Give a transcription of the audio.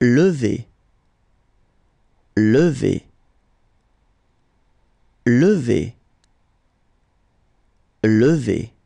Levez, levez, levez, levez.